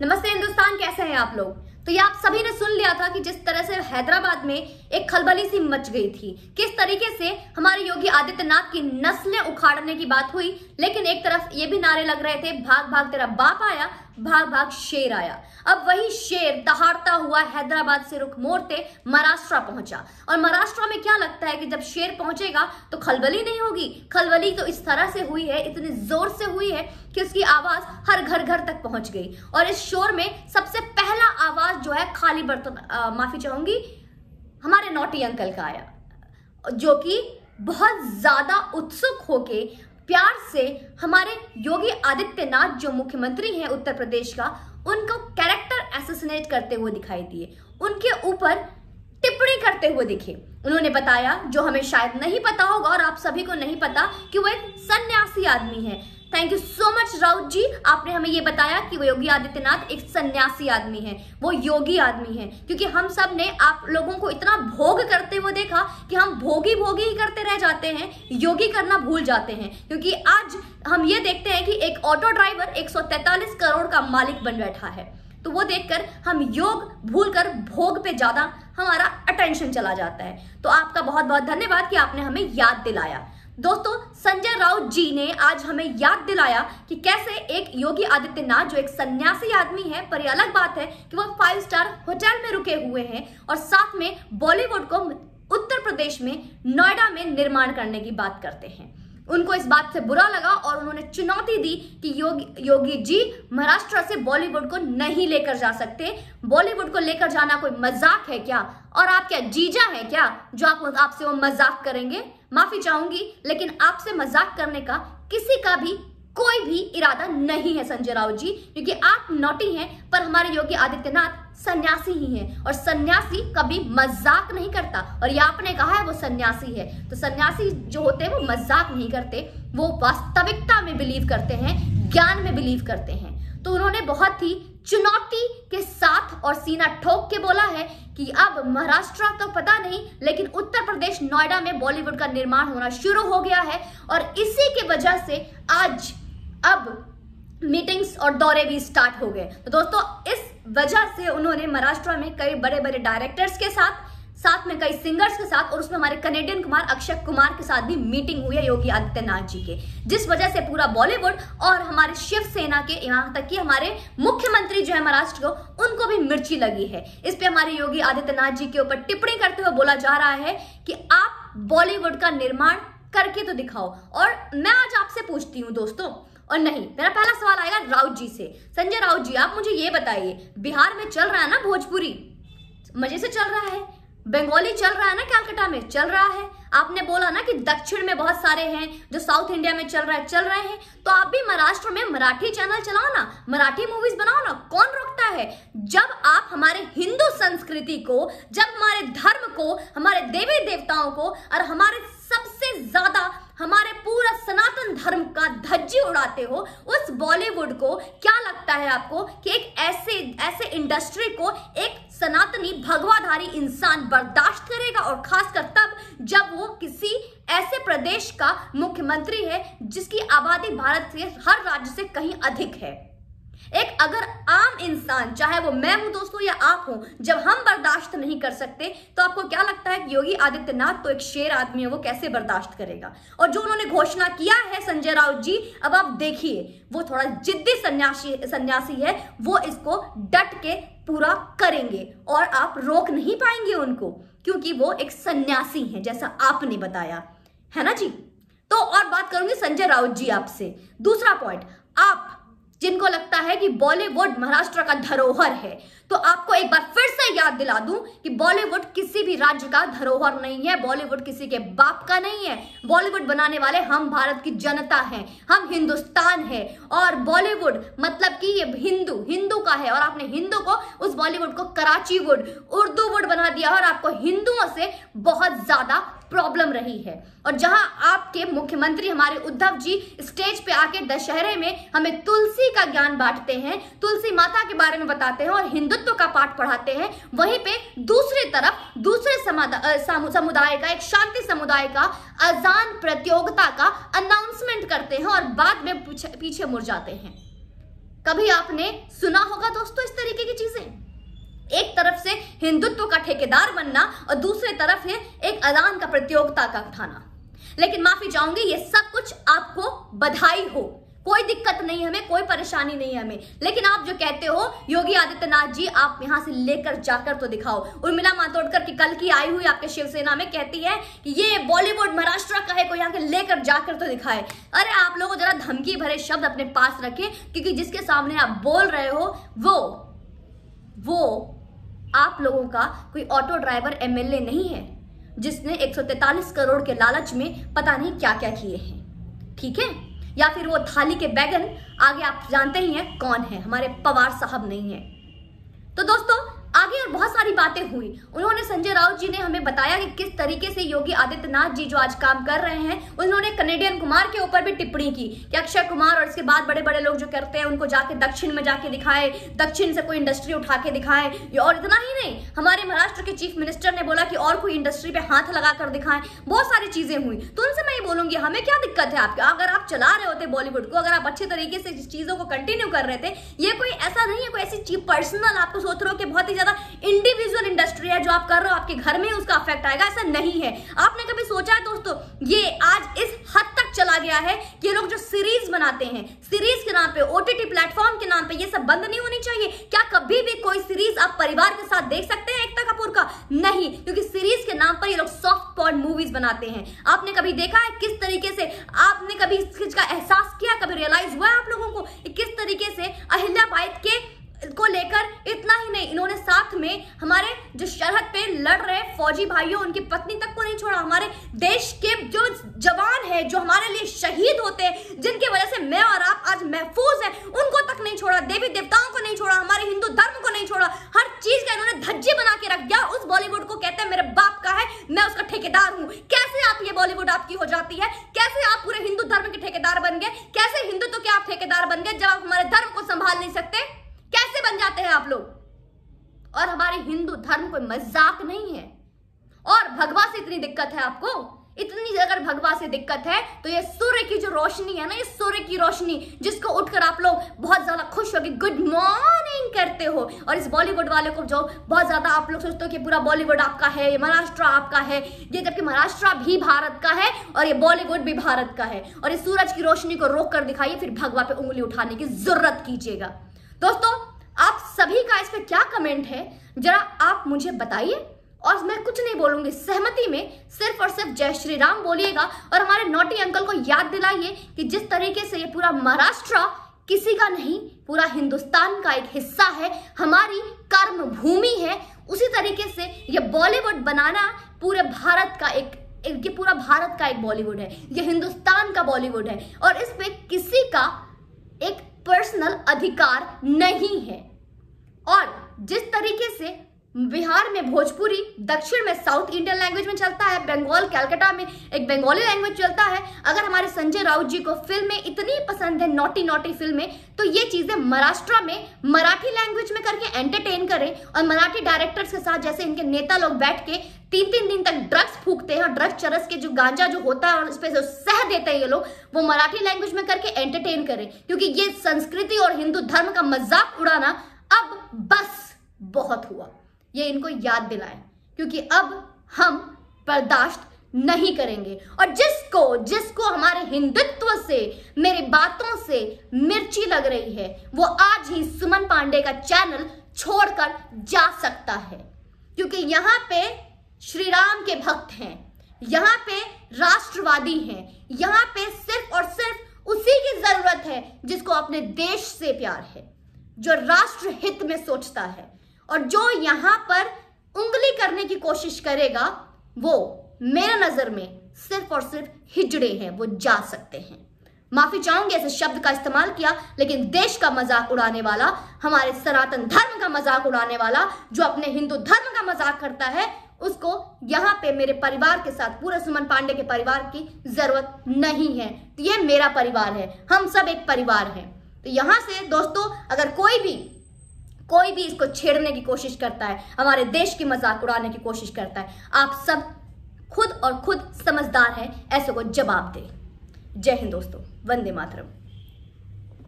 नमस्ते हिंदुस्तान कैसे हैं आप लोग तो ये आप सभी ने सुन लिया था कि जिस तरह से हैदराबाद में एक खलबली सी मच गई थी किस तरीके से हमारे योगी आदित्यनाथ की नस्लें उखाड़ने की बात हुई लेकिन एक तरफ ये भी नारे लग रहे थे भाग भाग तेरा बाप आया भाग भाग शेर आया अब वही शेर दहाड़ता हुआ हैदराबाद से रुख मोड़ते महाराष्ट्र पहुंचा और महाराष्ट्र में क्या लगता है कि जब शेर पहुंचेगा तो खलबली नहीं होगी खलबली तो इस तरह से हुई है इतनी जोर से हुई है कि उसकी आवाज हर घर घर तक पहुंच गई और इस शोर में सबसे पहला आवाज जो है खाली बर्तन माफी चाहूंगी हमारे नोटी अंकल का आया जो कि बहुत ज्यादा उत्सुक होके प्यार से हमारे योगी आदित्यनाथ जो मुख्यमंत्री हैं उत्तर प्रदेश का उनको कैरेक्टर एसोसिनेट करते हुए दिखाई दिए उनके ऊपर टिप्पणी करते हुए दिखे उन्होंने बताया जो हमें शायद नहीं पता होगा और आप सभी को नहीं पता कि वो एक सन्यासी आदमी है thank you so much Raut ji आपने हमें ये बताया कि वो योगी आदित्यनाथ एक सन्यासी आदमी है वो योगी आदमी है क्योंकि हम सब ने आप लोगों को इतना भोग करते हुए देखा कि हम भोगी भोगी ही करते रह जाते हैं योगी करना भूल जाते हैं क्योंकि आज हम ये देखते हैं कि एक ऑटो ड्राइवर एक करोड़ का मालिक बन बैठा है तो वो देखकर हम योग भूल कर भोग पे ज्यादा हमारा अटेंशन चला जाता है तो आपका बहुत बहुत धन्यवाद कि आपने हमें याद दिलाया दोस्तों संजय राउत जी ने आज हमें याद दिलाया कि कैसे एक योगी आदित्यनाथ जो एक सन्यासी आदमी है पर यह अलग बात है कि वह फाइव स्टार होटल में रुके हुए हैं और साथ में बॉलीवुड को उत्तर प्रदेश में नोएडा में निर्माण करने की बात करते हैं उनको इस बात से बुरा लगा और उन्होंने चुनौती दी कि योगी योगी जी महाराष्ट्र से बॉलीवुड को नहीं लेकर जा सकते बॉलीवुड को लेकर जाना कोई मजाक है क्या और आप क्या जीजा है क्या जो आप आपसे वो मजाक करेंगे माफी चाहूंगी लेकिन आपसे मजाक करने का किसी का भी कोई भी इरादा नहीं है संजय राव जी क्योंकि आप नोटी हैं पर हमारे योगी आदित्यनाथ सन्यासी ही हैं और सन्यासी कभी मजाक नहीं करता और ये आपने कहा है वो सन्यासी है तो सन्यासी जो होते हैं वो मजाक नहीं करते वो वास्तविकता में बिलीव करते हैं ज्ञान में बिलीव करते हैं तो उन्होंने बहुत ही चुनौती के साथ और सीना ठोक के बोला है कि अब महाराष्ट्र तो पता नहीं लेकिन उत्तर प्रदेश नोएडा में बॉलीवुड का निर्माण होना शुरू हो गया है और इसी के वजह से आज अब मीटिंग्स और दौरे भी स्टार्ट हो गए तो दोस्तों इस वजह से उन्होंने महाराष्ट्र में कई बड़े बड़े डायरेक्टर्स के साथ साथ में कई सिंगर्स के साथ और उसमें हमारे कनेडियन कुमार अक्षय कुमार के साथ भी मीटिंग हुई है योगी आदित्यनाथ जी के जिस वजह से पूरा बॉलीवुड और हमारे शिवसेना के यहाँ तक कि हमारे मुख्यमंत्री जो है महाराष्ट्र को उनको भी मिर्ची लगी है इस पे हमारे योगी आदित्यनाथ जी के ऊपर टिप्पणी करते हुए बोला जा रहा है कि आप बॉलीवुड का निर्माण करके तो दिखाओ और मैं आज आपसे पूछती हूँ दोस्तों और नहीं मेरा पहला सवाल आएगा राउत जी से संजय राउत जी आप मुझे ये बताइए बिहार में चल रहा है ना भोजपुरी मजे से चल रहा है बंगाली चल रहा है ना कैलकटा में चल रहा है आपने बोला ना कि दक्षिण में बहुत सारे हैं जो साउथ इंडिया में चल रहा है चल रहे हैं तो आप भी महाराष्ट्र में मराठी चैनल चलाओ ना मराठी मूवीज बनाओ ना कौन रोकता है जब आप हमारे हिंदू संस्कृति को जब हमारे धर्म को हमारे देवी देवताओं को और हमारे सबसे ज्यादा हमारे पूरा सनातन धर्म का धज्जी उड़ाते हो उस बॉलीवुड को क्या लगता है आपको कि एक ऐसे ऐसे इंडस्ट्री को एक सनातनी भगवाधारी इंसान बर्दाश्त करेगा और खासकर तब जब वो किसी ऐसे प्रदेश का मुख्यमंत्री है जिसकी आबादी भारत के हर राज्य से कहीं अधिक है एक अगर आम इंसान चाहे वो मैं हूं दोस्तों या आप हूं जब हम बर्दाश्त नहीं कर सकते तो आपको क्या लगता है कि योगी आदित्यनाथ तो एक शेर आदमी है वो कैसे बर्दाश्त करेगा और जो उन्होंने घोषणा किया है संजय राउत जी अब आप देखिए वो थोड़ा जिद्दी सन्यासी सन्यासी है वो इसको डट के पूरा करेंगे और आप रोक नहीं पाएंगे उनको क्योंकि वो एक सन्यासी है जैसा आपने बताया है ना जी तो और बात करूंगी संजय राउत जी आपसे दूसरा पॉइंट आप जिनको लगता है कि बॉलीवुड महाराष्ट्र का धरोहर है तो आपको एक बार फिर से याद दिला दूं कि बॉलीवुड किसी भी राज्य का धरोहर नहीं है बॉलीवुड किसी के बाप का नहीं है बॉलीवुड बनाने वाले हम भारत की जनता हैं हम हिंदुस्तान है और बॉलीवुड मतलब कि ये हिंदू हिंदू का है और आपने हिंदू को उस बॉलीवुड को कराची वुड उर्दू वुड बना दिया और आपको हिंदुओं से बहुत ज्यादा प्रॉब्लम रही है और जहां आपके मुख्यमंत्री हमारे उद्धव जी स्टेज पे आके दशहरे में हमें तुलसी का ज्ञान बांटते हैं तुलसी माता के बारे में बताते हैं और हिंदुत्व का पाठ पढ़ाते हैं वहीं पे दूसरी तरफ दूसरे समुदाय का एक शांति समुदाय का अजान प्रतियोगिता का अनाउंसमेंट करते हैं और बाद में पीछे मुड़ जाते हैं कभी आपने सुना होगा दोस्तों इस तरीके की चीजें एक तरफ से हिंदुत्व का ठेकेदार बनना और दूसरे तरफ है एक अदान का प्रतियोगिता का उठाना लेकिन माफी चाहूंगी ये सब कुछ आपको बधाई हो कोई दिक्कत नहीं हमें कोई परेशानी नहीं हमें लेकिन आप जो कहते हो योगी आदित्यनाथ जी आप यहां से लेकर जाकर तो दिखाओ उर्मिला मातोडकर की कल की आई हुई आपके शिवसेना में कहती है कि ये बॉलीवुड महाराष्ट्र का है कोई यहाँ के लेकर जाकर तो दिखाए अरे आप लोगों जरा धमकी भरे शब्द अपने पास रखें क्योंकि जिसके सामने आप बोल रहे हो वो वो आप लोगों का कोई ऑटो ड्राइवर एमएलए नहीं है जिसने 143 करोड़ के लालच में पता नहीं क्या क्या किए हैं ठीक है या फिर वो थाली के बैगन आगे आप जानते ही हैं कौन है हमारे पवार साहब नहीं है तो दोस्तों आगे और बहुत सारी बातें हुई उन्होंने संजय राउत जी ने हमें बताया कि किस तरीके से योगी आदित्यनाथ जी जो आज काम कर रहे हैं उन्होंने कनेडियन कुमार के ऊपर भी टिप्पणी की कि अक्षय कुमार और इसके बाद बड़े बड़े लोग जो करते हैं उनको जाके दक्षिण में जाके दिखाए दक्षिण से कोई इंडस्ट्री उठा के दिखाए और इतना ही नहीं हमारे महाराष्ट्र के चीफ मिनिस्टर ने बोला कि और कोई इंडस्ट्री पे हाथ लगा कर दिखाएं बहुत सारी चीजें हुई तो उनसे मैं ये बोलूंगी हमें क्या दिक्कत है आपकी अगर आप चला रहे होते बॉलीवुड को अगर आप अच्छे तरीके से चीजों को कंटिन्यू कर रहे थे ये कोई ऐसा नहीं है कोई ऐसी पर्सनल आपको तो सोच रहे हो कि बहुत ही ज्यादा इंडिविजुअल इंडस्ट्री है जो आप कर रहे हो आपके घर में उसका अफेक्ट आएगा ऐसा नहीं है आपने कभी सोचा है दोस्तों ये आज इस हद तक चला गया है कि ये लोग जो सीरीज बनाते हैं सीरीज के नाम पे ओटीटी प्लेटफॉर्म के नाम पे ये सब बंद नहीं होनी चाहिए क्या कभी भी कोई सीरीज आप परिवार के साथ देख सकते हैं एकता कपूर का नहीं क्योंकि सीरीज के नाम पर ये लोग सॉफ्ट पॉर्न मूवीज बनाते हैं आपने कभी देखा है किस तरीके से आपने कभी इस चीज का एहसास किया कभी रियलाइज हुआ है आप लोगों को किस तरीके से अहिल्या बाइट में हमारे जो सरहद पे लड़ रहे फौजी भाइयों उनकी पत्नी तक को नहीं छोड़ा हमारे देश के जो जवान है जो हमारे लिए शहीद होते हैं जिनकी वजह से मैं और आप आज महफूज है उनको तक नहीं छोड़ा देवी देवताओं को नहीं छोड़ा हमारे हिंदू धर्म को नहीं छोड़ा हर चीज का इन्होंने धज्जे बना के रख दिया उस बॉलीवुड को कहते हैं मेरे बाप का है मैं उसका ठेकेदार हूँ कैसे आप ये बॉलीवुड आपकी हो जाती है कैसे आप पूरे मजाक नहीं है और भगवा से इतनी दिक्कत है आपको इतनी अगर भगवा से दिक्कत है तो ये सूर्य की जो रोशनी है ना ये सूर्य की रोशनी जिसको उठकर आप लोग बहुत ज्यादा खुश हो गुड मॉर्निंग करते हो और इस बॉलीवुड वाले को जो बहुत ज्यादा आप लोग सोचते हो कि पूरा बॉलीवुड आपका है ये महाराष्ट्र आपका है ये जबकि महाराष्ट्र भी भारत का है और ये बॉलीवुड भी भारत का है और इस सूरज की रोशनी को रोक कर दिखाइए फिर भगवा पे उंगली उठाने की जरूरत कीजिएगा दोस्तों सभी का इस पर क्या कमेंट है जरा आप मुझे बताइए और मैं कुछ नहीं बोलूंगी सहमति में सिर्फ और सिर्फ जय श्री राम बोलिएगा और हमारे नोटी अंकल को याद दिलाइए कि जिस तरीके से ये पूरा महाराष्ट्र किसी का नहीं पूरा हिंदुस्तान का एक हिस्सा है हमारी कर्म भूमि है उसी तरीके से ये बॉलीवुड बनाना पूरे भारत का एक ये पूरा भारत का एक बॉलीवुड है ये हिंदुस्तान का बॉलीवुड है और इस किसी का एक पर्सनल अधिकार नहीं है और जिस तरीके से बिहार में भोजपुरी दक्षिण में साउथ इंडियन लैंग्वेज में चलता है बंगाल कैलकाटा में एक बंगाली लैंग्वेज चलता है अगर हमारे संजय राउत जी को फिल्में इतनी पसंद है नोटी नोटी फिल्में तो ये चीज़ें महाराष्ट्र में मराठी लैंग्वेज में करके एंटरटेन करें और मराठी डायरेक्टर्स के साथ जैसे इनके नेता लोग बैठ के तीन तीन दिन तक ड्रग्स फूकते हैं ड्रग्स चरस के जो गांजा जो होता है और उस पर जो सह देते हैं ये लोग वो मराठी लैंग्वेज में करके एंटरटेन करें क्योंकि ये संस्कृति और हिंदू धर्म का मजाक उड़ाना बस बहुत हुआ ये इनको याद दिलाएं क्योंकि अब हम बर्दाश्त नहीं करेंगे और जिसको जिसको हमारे हिंदुत्व से मेरी बातों से मिर्ची लग रही है वो आज ही सुमन पांडे का चैनल छोड़कर जा सकता है क्योंकि यहां पे श्री राम के भक्त हैं यहां पे राष्ट्रवादी हैं यहां पे सिर्फ और सिर्फ उसी की जरूरत है जिसको अपने देश से प्यार है जो राष्ट्र हित में सोचता है और जो यहां पर उंगली करने की कोशिश करेगा वो मेरे नजर में सिर्फ और सिर्फ हिजड़े हैं वो जा सकते हैं माफी चाहूंगी ऐसे शब्द का इस्तेमाल किया लेकिन देश का मजाक उड़ाने वाला हमारे सनातन धर्म का मजाक उड़ाने वाला जो अपने हिंदू धर्म का मजाक करता है उसको यहाँ पे मेरे परिवार के साथ पूरे सुमन पांडे के परिवार की जरूरत नहीं है तो ये मेरा परिवार है हम सब एक परिवार हैं तो यहां से दोस्तों अगर कोई भी कोई भी इसको छेड़ने की कोशिश करता है हमारे देश की मजाक उड़ाने की कोशिश करता है आप सब खुद और खुद समझदार हैं ऐसे को जवाब दें जय हिंद दोस्तों वंदे मातरम